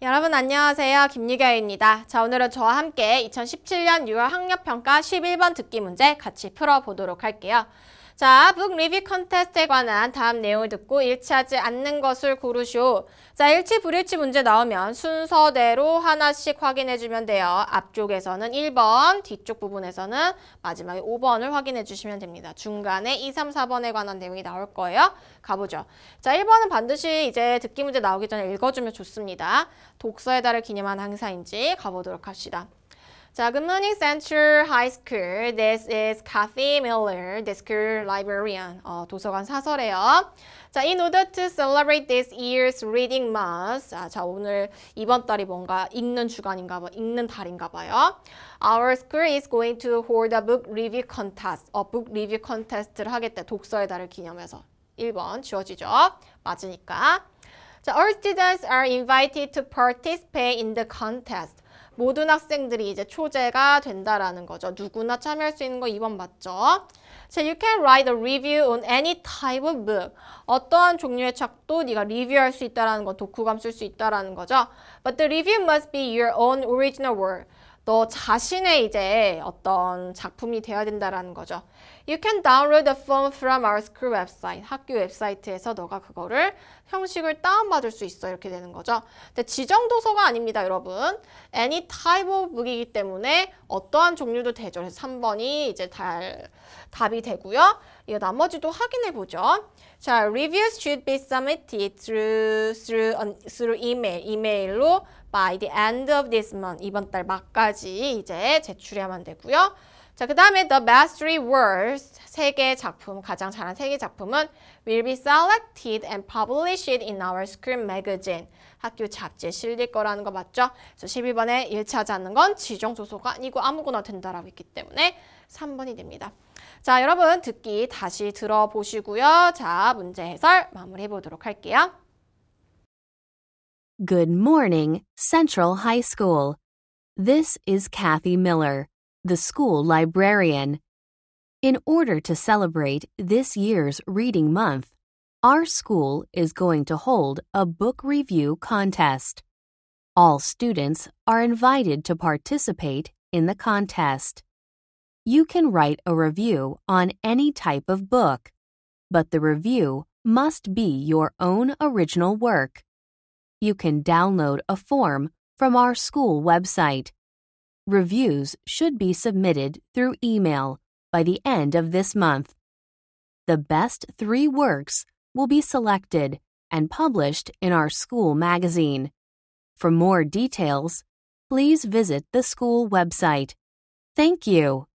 여러분 안녕하세요. 김유경입니다. 자 오늘은 저와 함께 2017년 6월 학력평가 11번 듣기 문제 같이 풀어보도록 할게요. 자, 북 리뷰 컨테스트에 관한 다음 내용을 듣고 일치하지 않는 것을 고르시오. 자, 일치 불일치 문제 나오면 순서대로 하나씩 확인해주면 돼요. 앞쪽에서는 1번, 뒤쪽 부분에서는 마지막에 5번을 확인해주시면 됩니다. 중간에 2, 3, 4번에 관한 내용이 나올 거예요. 가보죠. 자, 1번은 반드시 이제 듣기 문제 나오기 전에 읽어주면 좋습니다. 독서의 달을 기념한 행사인지 가보도록 합시다. 자, Good Morning Central High School. This is Kathy Miller, the school librarian. 어, 도서관 사설이에요. 자, in order to celebrate this year's reading month. 자, 자 오늘 이번 달이 뭔가 읽는 주간인가 봐, 읽는 달인가 봐요. Our school is going to hold a book review contest. 어, book review contest를 하겠다. 독서의 달을 기념해서. 1번 지워지죠. 맞으니까. 자, all students are invited to participate in the contest. 모든 학생들이 이제 초재가 된다라는 거죠. 누구나 참여할 수 있는 거 2번 맞죠? 자, you can write a review on any type of book. 어떠한 종류의 책도 네가 리뷰할 수 있다라는 건 독후감 쓸 수 있다라는 거죠. But the review must be your own original work. 너 자신의 이제 어떤 작품이 되어야 된다라는 거죠. You can download the form from our school website. 학교 웹사이트에서 너가 그거를 형식을 다운받을 수 있어 이렇게 되는 거죠. 근데 지정 도서가 아닙니다, 여러분. Any type of book이기 때문에 어떠한 종류도 되죠. 그래서 3번이 이제 달, 답이 되고요. 이 나머지도 확인해 보죠. 자, reviews should be submitted through through through email. 이메일로 by the end of this month. 이번 달 막까지 여기까지 이제 제출해야만 되고요. 자, 그 다음에 The b e s t t h r e e Words 세개 작품, 가장 잘한 세개 작품은 will be selected and published in our school magazine. 학교 잡지에 실릴 거라는 거 맞죠? 그래서 12번에 일치하지 않는 건 지정 조소가 아니고 아무거나 된다라고 했기 때문에 3번이 됩니다. 자, 여러분 듣기 다시 들어보시고요. 자, 문제 해설 마무리해 보도록 할게요. Good morning, Central High School. This is Kathy Miller, the school librarian. In order to celebrate this year's Reading Month, our school is going to hold a book review contest. All students are invited to participate in the contest. You can write a review on any type of book, but the review must be your own original work. You can download a form from our school website. Reviews should be submitted through email by the end of this month. The best three works will be selected and published in our school magazine. For more details, please visit the school website. Thank you.